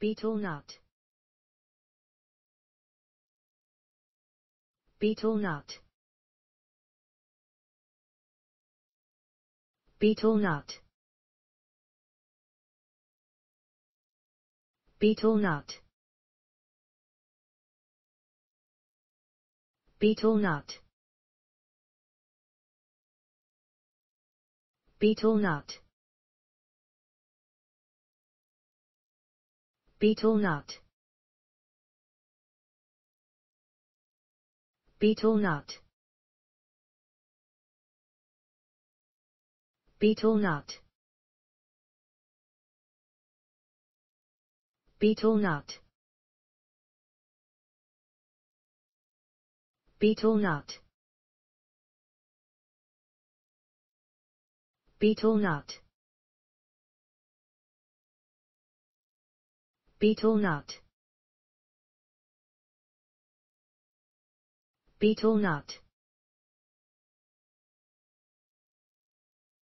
Beetle nut. Beetle nut. Beetle nut. Beetle nut. Beetle nut. Beetle nut. Beetle nut. Beetle nut. Beetle nut. Beetle nut. Beetle nut. Beetle nut. Beetle nut. Beetle nut.